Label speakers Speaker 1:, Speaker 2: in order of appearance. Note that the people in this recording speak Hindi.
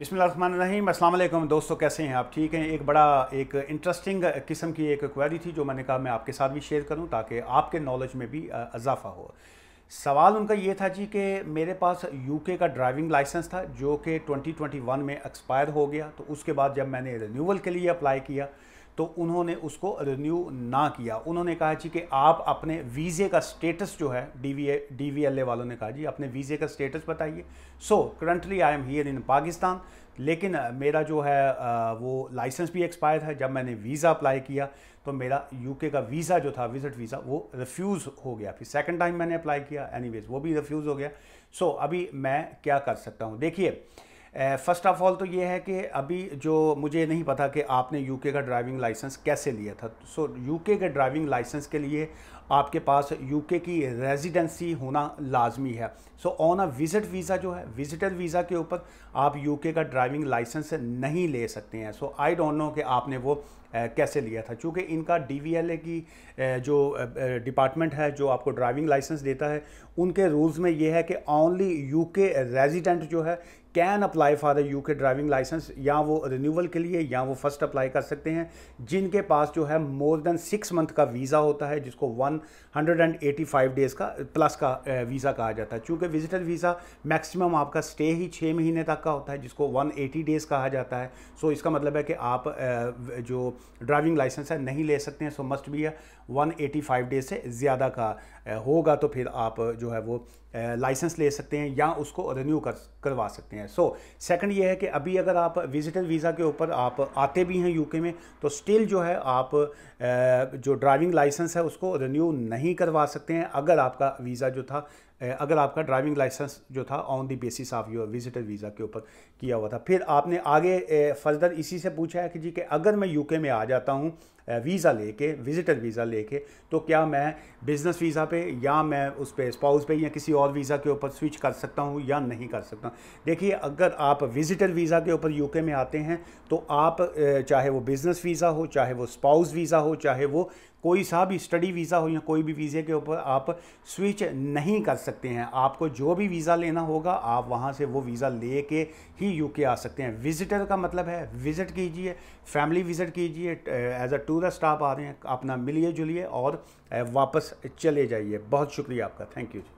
Speaker 1: बिसमीम अल्लाम दोस्तों कैसे हैं आप ठीक हैं एक बड़ा एक इंटरेस्टिंग किस्म की एक क्वेरी थी जो मैंने कहा मैं आपके साथ भी शेयर करूं ताकि आपके नॉलेज में भी इजाफा हो सवाल उनका ये था जी कि मेरे पास यूके का ड्राइविंग लाइसेंस था जो कि 2021 में एक्सपायर हो गया तो उसके बाद जब मैंने रिन्यूअल के लिए अप्लाई किया तो उन्होंने उसको रिन्यू ना किया उन्होंने कहा जी कि आप अपने वीज़े का स्टेटस जो है D V D V L A वालों ने कहा जी अपने वीज़े का स्टेटस बताइए so currently I am here in Pakistan लेकिन मेरा जो है वो लाइसेंस भी एक्सपायर था जब मैंने वीज़ा अप्लाई किया तो मेरा यूके का वीज़ा जो था विजिट वीज़ा वो रिफ्यूज़ हो गया फिर सेकंड टाइम मैंने अप्लाई किया एनीवेज वो भी रिफ्यूज़ हो गया सो so, अभी मैं क्या कर सकता हूँ देखिए फर्स्ट ऑफ ऑल तो ये है कि अभी जो मुझे नहीं पता कि आपने यूके का ड्राइविंग लाइसेंस कैसे लिया था सो यूके के ड्राइविंग लाइसेंस के लिए आपके पास यूके की रेजिडेंसी होना लाजमी है so on a visit visa जो है विज़िटर वीज़ा के ऊपर आप यूके का ड्राइविंग लाइसेंस नहीं ले सकते हैं सो आई डोंट नो कि आपने वो कैसे लिया था क्योंकि इनका डी की जो डिपार्टमेंट है जो आपको ड्राइविंग लाइसेंस देता है उनके रूल्स में ये है कि ओनली यूके रेजिडेंट जो है can apply for the UK driving licence या वो रिन्यूअल के लिए या वो फर्स्ट अप्लाई कर सकते हैं जिनके पास जो है मोर देन सिक्स मंथ का वीज़ा होता है जिसको one hundred and eighty five days का प्लस का वीज़ा कहा जाता है चूँकि विजिटर वीज़ा मैक्सिमम आपका स्टे ही छः महीने तक का होता है जिसको वन एटी डेज़ कहा जाता है सो so इसका मतलब है कि आप जो ड्राइविंग लाइसेंस है नहीं ले सकते हैं सो मस्ट भी है फाइव डेज से ज़्यादा का होगा तो फिर आप जो है वो लाइसेंस ले सकते हैं या उसको रिन्यू कर करवा सकते हैं सो so, सेकंड ये है कि अभी अगर आप विजिटर वीज़ा के ऊपर आप आते भी हैं यूके में तो स्टिल जो है आप जो ड्राइविंग लाइसेंस है उसको रिन्यू नहीं करवा सकते हैं अगर आपका वीज़ा जो था अगर आपका ड्राइविंग लाइसेंस जो था on the basis of your visitor visa के ऊपर किया हुआ था फिर आपने आगे फर्दर इसी से पूछा है कि जी कि अगर मैं यूके में आ जाता हूँ वीज़ा लेके विजिटर वीज़ा लेके तो क्या मैं बिज़नेस वीज़ा पे या मैं उस पर स्पाउस पे या किसी और वीज़ा के ऊपर स्विच कर सकता हूँ या नहीं कर सकता देखिए अगर आप विजिटर वीज़ा के ऊपर यूके में आते हैं तो आप चाहे वो बिज़नेस वीज़ा हो चाहे वो स्पाउस वीज़ा हो चाहे वो कोई सा भी स्टडी वीज़ा हो या कोई भी वीज़े के ऊपर आप स्विच नहीं कर सकते हैं आपको जो भी वीज़ा लेना होगा आप वहाँ से वो वीज़ा ले के ही यूके आ सकते हैं विजिटर का मतलब है विज़िट कीजिए फैमिली विज़िट कीजिए एज अ टूरिस्ट आप आ रहे हैं अपना मिलिए जुलिए और eh, वापस चले जाइए बहुत शुक्रिया आपका थैंक यू